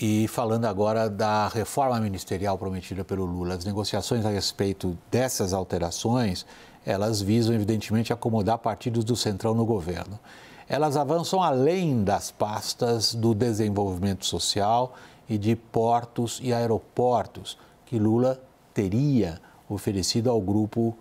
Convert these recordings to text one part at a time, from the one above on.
E falando agora da reforma ministerial prometida pelo Lula, as negociações a respeito dessas alterações, elas visam evidentemente acomodar partidos do Centrão no governo. Elas avançam além das pastas do desenvolvimento social e de portos e aeroportos que Lula teria oferecido ao grupo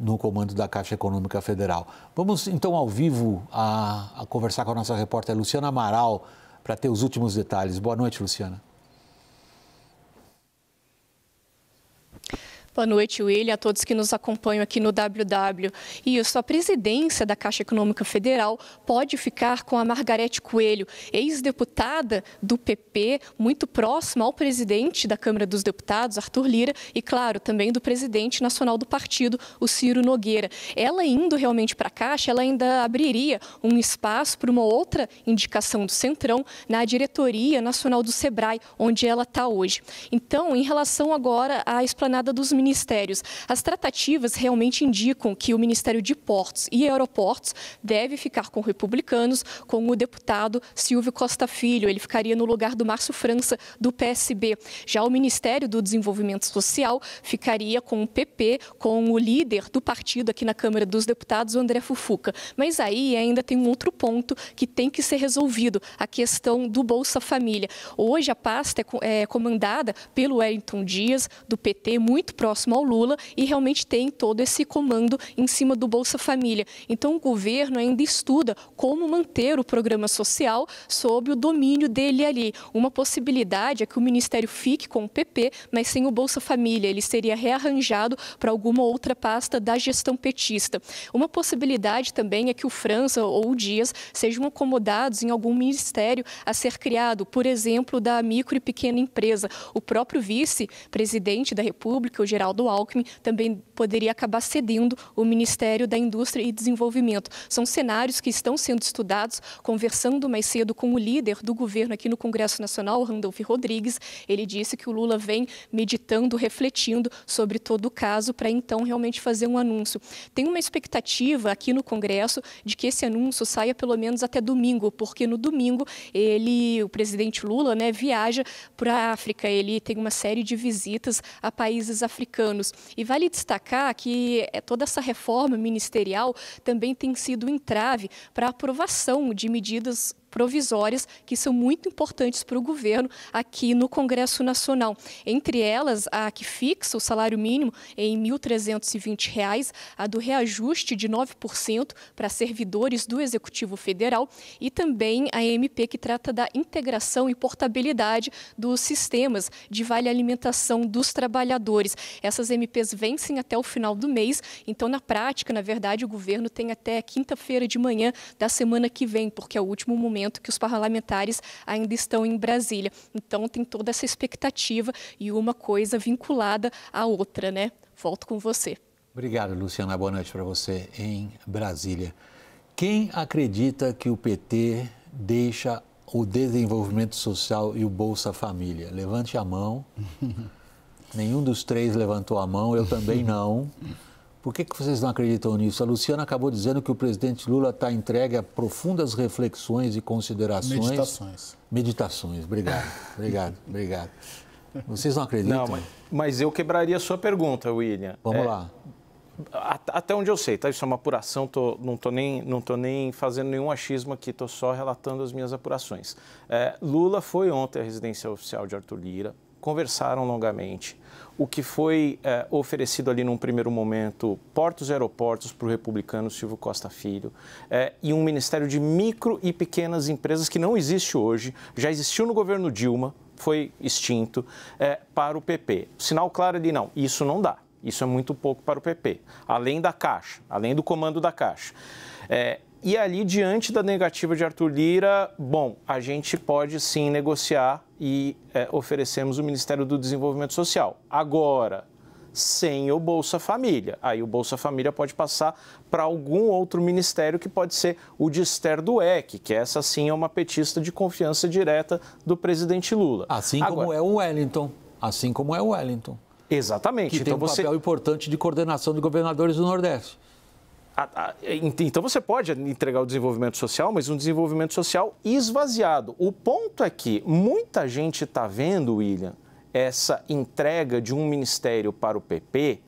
no comando da Caixa Econômica Federal. Vamos então ao vivo a, a conversar com a nossa repórter Luciana Amaral para ter os últimos detalhes. Boa noite, Luciana. Boa noite, William, a todos que nos acompanham aqui no WW. Isso, a presidência da Caixa Econômica Federal pode ficar com a Margarete Coelho, ex-deputada do PP, muito próxima ao presidente da Câmara dos Deputados, Arthur Lira, e, claro, também do presidente nacional do partido, o Ciro Nogueira. Ela indo realmente para a Caixa, ela ainda abriria um espaço para uma outra indicação do Centrão na diretoria nacional do SEBRAE, onde ela está hoje. Então, em relação agora à esplanada dos ministros, ministérios. As tratativas realmente indicam que o Ministério de Portos e Aeroportos deve ficar com republicanos, com o deputado Silvio Costa Filho. Ele ficaria no lugar do Márcio França, do PSB. Já o Ministério do Desenvolvimento Social ficaria com o PP, com o líder do partido aqui na Câmara dos Deputados, o André Fufuca. Mas aí ainda tem um outro ponto que tem que ser resolvido, a questão do Bolsa Família. Hoje a pasta é, é comandada pelo Wellington Dias, do PT, muito próximo próximo ao Lula e realmente tem todo esse comando em cima do Bolsa Família. Então, o governo ainda estuda como manter o programa social sob o domínio dele ali. Uma possibilidade é que o Ministério fique com o PP, mas sem o Bolsa Família. Ele seria rearranjado para alguma outra pasta da gestão petista. Uma possibilidade também é que o França ou o Dias sejam acomodados em algum ministério a ser criado, por exemplo, da micro e pequena empresa. O próprio vice-presidente da República, o Geraldo Alckmin também poderia acabar cedendo o Ministério da Indústria e Desenvolvimento. São cenários que estão sendo estudados, conversando mais cedo com o líder do governo aqui no Congresso Nacional, Randolph Rodrigues. Ele disse que o Lula vem meditando, refletindo sobre todo o caso para então realmente fazer um anúncio. Tem uma expectativa aqui no Congresso de que esse anúncio saia pelo menos até domingo, porque no domingo ele, o presidente Lula, né, viaja para a África. Ele tem uma série de visitas a países africanos americanos. E vale destacar que eh, toda essa reforma ministerial também tem sido um entrave para a aprovação de medidas provisórias que são muito importantes para o governo aqui no Congresso Nacional. Entre elas, a que fixa o salário mínimo em R$ 1.320, a do reajuste de 9% para servidores do Executivo Federal e também a MP que trata da integração e portabilidade dos sistemas de vale alimentação dos trabalhadores. Essas MPs vencem até o final do mês, então na prática, na verdade, o governo tem até quinta-feira de manhã da semana que vem, porque é o último momento momento que os parlamentares ainda estão em Brasília. Então tem toda essa expectativa e uma coisa vinculada à outra, né? Volto com você. Obrigado, Luciana. Boa noite para você em Brasília. Quem acredita que o PT deixa o desenvolvimento social e o Bolsa Família? Levante a mão. Nenhum dos três levantou a mão, eu também não. Por que, que vocês não acreditam nisso? A Luciana acabou dizendo que o presidente Lula está entregue a profundas reflexões e considerações. Meditações. Meditações, obrigado, obrigado, obrigado. Vocês não acreditam? Não, mas, mas eu quebraria a sua pergunta, William. Vamos é, lá. Até onde eu sei, tá? Isso é uma apuração, tô, não estou nem, tô nem fazendo nenhum achismo aqui, estou só relatando as minhas apurações. É, Lula foi ontem à residência oficial de Arthur Lira, conversaram longamente. O que foi é, oferecido ali num primeiro momento, portos e aeroportos para o republicano Silvio Costa Filho, é, e um ministério de micro e pequenas empresas que não existe hoje, já existiu no governo Dilma, foi extinto, é, para o PP. Sinal claro de não, isso não dá. Isso é muito pouco para o PP, além da Caixa, além do comando da Caixa. É, e ali, diante da negativa de Arthur Lira, bom, a gente pode sim negociar e é, oferecemos o Ministério do Desenvolvimento Social. Agora, sem o Bolsa Família. Aí o Bolsa Família pode passar para algum outro ministério que pode ser o de Esther Dueck, que essa sim é uma petista de confiança direta do presidente Lula. Assim Agora, como é o Wellington. Assim como é o Wellington. Exatamente. Que então tem um você... papel importante de coordenação de governadores do Nordeste. Então você pode entregar o desenvolvimento social, mas um desenvolvimento social esvaziado. O ponto é que muita gente está vendo, William, essa entrega de um ministério para o PP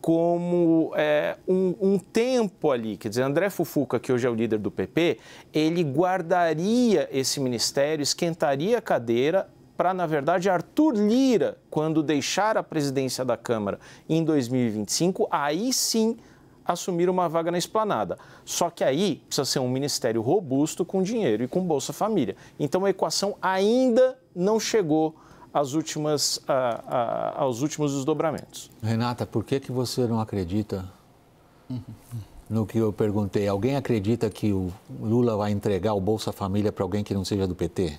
como é, um, um, tempo ali. Quer dizer, André Fufuca, que hoje é o líder do PP, ele guardaria esse ministério, esquentaria a cadeira para, na verdade, Arthur Lira, quando deixar a presidência da Câmara em 2025, aí sim assumir uma vaga na esplanada. Só que aí precisa ser um ministério robusto com dinheiro e com Bolsa Família. Então a equação ainda não chegou às últimas, a, a, aos últimos desdobramentos. Renata, por que, que você não acredita no que eu perguntei? Alguém acredita que o Lula vai entregar o Bolsa Família para alguém que não seja do PT?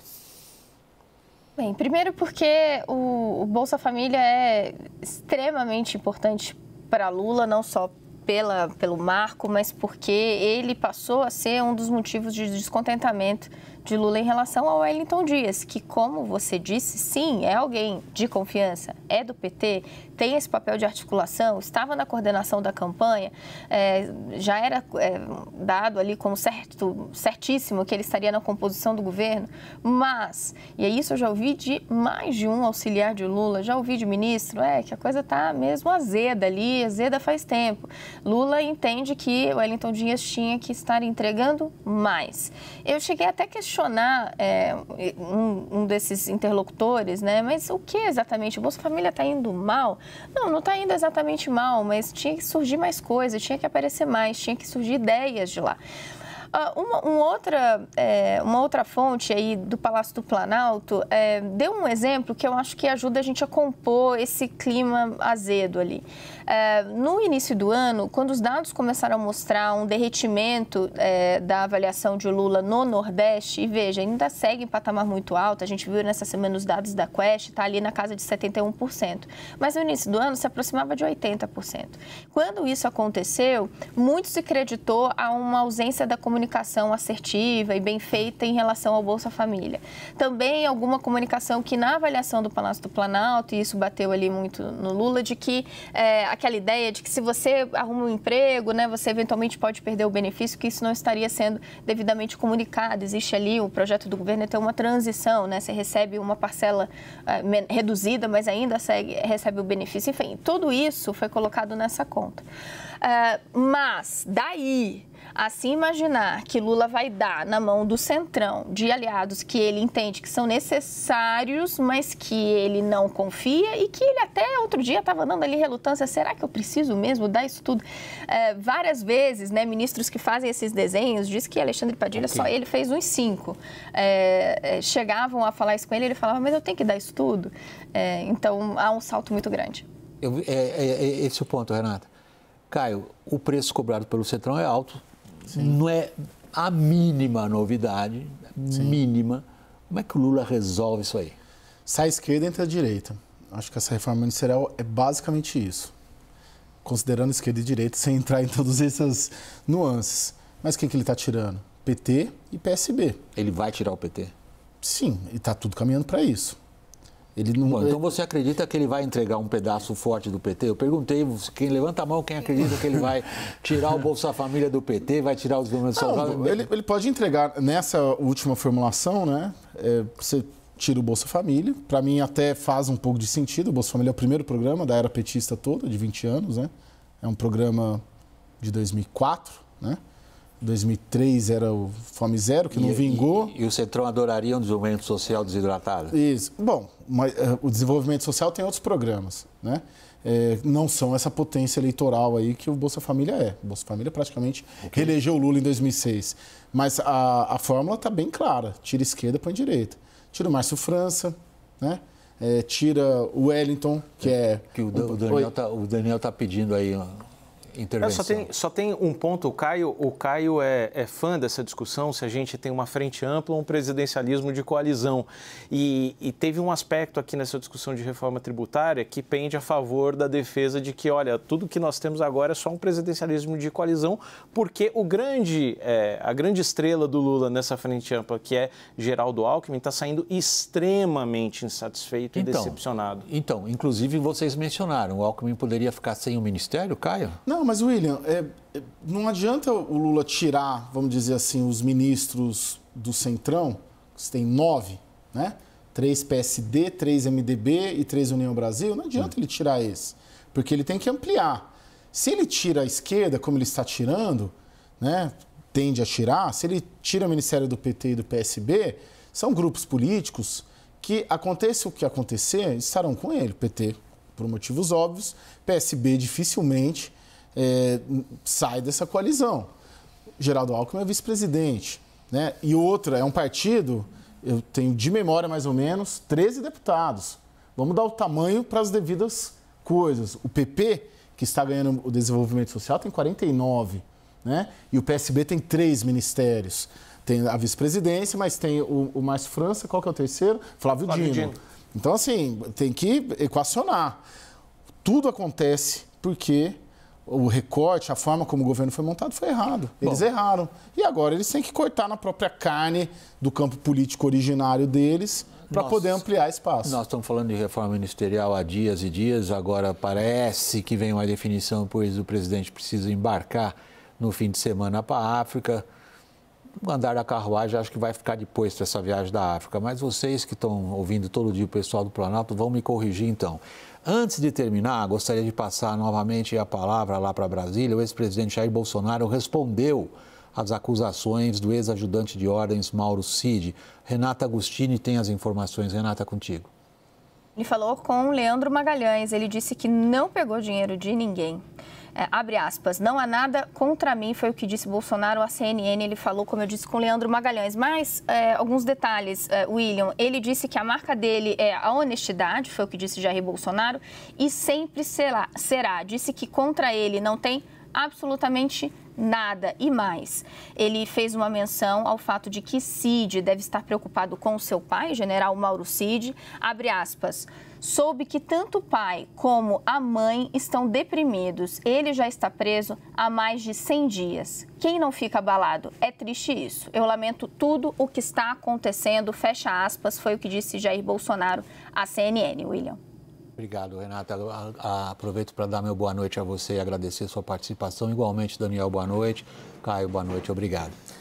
Bem, primeiro porque o, o Bolsa Família é extremamente importante para Lula, não só pela, pelo Marco, mas porque ele passou a ser um dos motivos de descontentamento de Lula em relação ao Wellington Dias, que, como você disse, sim, é alguém de confiança, é do PT, tem esse papel de articulação, estava na coordenação da campanha, é, já era é, dado ali como certo, certíssimo que ele estaria na composição do governo, mas, e é isso eu já ouvi de mais de um auxiliar de Lula, já ouvi de ministro, é que a coisa está mesmo azeda ali, azeda faz tempo. Lula entende que o Wellington Dias tinha que estar entregando mais. Eu cheguei até a questionar questionar é, um, um, desses interlocutores, né? Mas o que exatamente? O Bolsa Família está indo mal? Não, não está indo exatamente mal, mas tinha que surgir mais coisa, tinha que aparecer mais, tinha que surgir ideias de lá. Uh, uma, um outra, é, uma outra fonte aí do Palácio do Planalto é, deu um exemplo que eu acho que ajuda a gente a compor esse clima azedo ali. É, no início do ano, quando os dados começaram a mostrar um derretimento é, da avaliação de Lula no Nordeste, e veja, ainda segue em patamar muito alto, a gente viu nessa semana os dados da Quest, está ali na casa de 71%. Mas no início do ano se aproximava de 80%. Quando isso aconteceu, muito se creditou a uma ausência da comunidade comunicação assertiva e bem feita em relação ao Bolsa Família. Também alguma comunicação que na avaliação do Palácio do Planalto, e isso bateu ali muito no Lula, de que é, aquela ideia de que se você arruma um emprego, né, você eventualmente pode perder o benefício, que isso não estaria sendo devidamente comunicado. Existe ali o projeto do governo é então, ter uma transição, né? Você recebe uma parcela é, reduzida, mas ainda segue, recebe o benefício. Enfim, tudo isso foi colocado nessa conta. Uh, mas daí Assim, imaginar que Lula vai dar na mão do centrão de aliados que ele entende que são necessários, mas que ele não confia e que ele até outro dia estava dando ali relutância: será que eu preciso mesmo dar isso tudo? É, várias vezes, né, ministros que fazem esses desenhos, diz que Alexandre Padilha okay. só ele fez uns cinco. É, é, chegavam a falar isso com ele, ele falava: mas eu tenho que dar isso tudo. É, então há um salto muito grande. Eu, é, é, é, esse é o ponto, Renata. Caio, o preço cobrado pelo Centrão é alto, Sim. Não é a mínima novidade, Sim. mínima. Como é que o Lula resolve isso aí? Sai a esquerda e entra a direita. Acho que essa reforma ministerial é basicamente isso. Considerando esquerda e direita, sem entrar em todas essas nuances. Mas quem é que ele está tirando? PT e PSB. Ele vai tirar o PT? Sim, e está tudo caminhando para isso. Ele não... Bom, então é você acredita que ele vai entregar um pedaço forte do PT? Eu perguntei, quem levanta a mão, quem acredita que ele vai tirar o Bolsa Família do PT, vai tirar os governos salvados? Ele, ele pode entregar nessa última formulação, né? É, você tira o Bolsa Família. Para mim até faz um pouco de sentido. O Bolsa Família é o primeiro programa da era petista toda, de 20 anos, né? É um programa de 2004, né? 2003 era o Fome Zero, que e, não vingou. E, e, o Centrão adoraria um desenvolvimento social desidratado? Isso. Bom, mas, uh, o desenvolvimento social tem outros programas, né? É, não são essa potência eleitoral aí que o Bolsa Família é. O Bolsa Família praticamente okay. reelegeu o Lula em 2006. Mas a, a fórmula está bem clara. Tira esquerda, põe direita. Tira o Márcio França, né? É, tira o Wellington, que é... é que o, Dan, tá- o Daniel está pedindo aí intervenção. Só tem, só tem, um ponto, o Caio, o Caio é, é, fã dessa discussão, se a gente tem uma frente ampla ou um presidencialismo de coalizão. E, e, teve um aspecto aqui nessa discussão de reforma tributária que pende a favor da defesa de que, olha, tudo que nós temos agora é só um presidencialismo de coalizão, porque o grande, é, a grande estrela do Lula nessa frente ampla, que é Geraldo Alckmin, está saindo extremamente insatisfeito então, e decepcionado. Então, inclusive vocês mencionaram, o Alckmin poderia ficar sem o ministério, Caio? Não, mas William, é, é, não adianta o Lula tirar, vamos dizer assim, os ministros do Centrão, que tem nove, né? Três PSD, três MDB e três União Brasil. Não adianta ele tirar esse, porque ele tem que ampliar. Se ele tira a esquerda, como ele está tirando, né? Tende a tirar, se ele tira o Ministério do PT e do PSB, são grupos políticos que, aconteça o que acontecer, estarão com ele. PT, por motivos óbvios, PSB dificilmente, é, sai dessa coalizão. Geraldo Alckmin é vice-presidente. Né? E outra, é um partido, eu tenho de memória mais ou menos, 13 deputados. Vamos dar o tamanho para as devidas coisas. O PP, que está ganhando o desenvolvimento social, tem 49. Né? E o PSB tem três ministérios. Tem a vice-presidência, mas tem o, o mais França, qual que é o terceiro? Flávio, Flávio Dino. Dino. Então, assim, tem que equacionar. Tudo acontece porque o recorte, a forma como o governo foi montado foi errado. Eles Bom. erraram. E agora eles têm que cortar na própria carne do campo político originário deles para poder ampliar espaço. Nós estamos falando de reforma ministerial há dias e dias, agora parece que vem uma definição, pois o presidente precisa embarcar no fim de semana para a África. O andar da carruagem acho que vai ficar depois dessa viagem da África, mas vocês que estão ouvindo todo dia o pessoal do Planalto vão me corrigir então. Antes de terminar, gostaria de passar novamente a palavra lá para Brasília. O ex-presidente Jair Bolsonaro respondeu às acusações do ex-ajudante de ordens Mauro Cid. Renata Agostini tem as informações. Renata, contigo. Ele falou com Leandro Magalhães. Ele disse que não pegou dinheiro de ninguém. É, abre aspas, não há nada contra mim, foi o que disse Bolsonaro à CNN. Ele falou, como eu disse, com Leandro Magalhães. Mas é, alguns detalhes, é, William. Ele disse que a marca dele é a honestidade, foi o que disse Jair Bolsonaro, e sempre será. será. Disse que contra ele não tem absolutamente nada e mais. Ele fez uma menção ao fato de que Cid deve estar preocupado com seu pai, general Mauro Cid, abre aspas soube que tanto o pai como a mãe estão deprimidos. Ele já está preso há mais de 100 dias. Quem não fica abalado? É triste isso. Eu lamento tudo o que está acontecendo. Fecha aspas, foi o que disse Jair Bolsonaro à CNN, William. Obrigado, Renata. Aproveito para dar meu boa noite a você e agradecer sua participação. Igualmente, Daniel, boa noite. Caio, boa noite. Obrigado.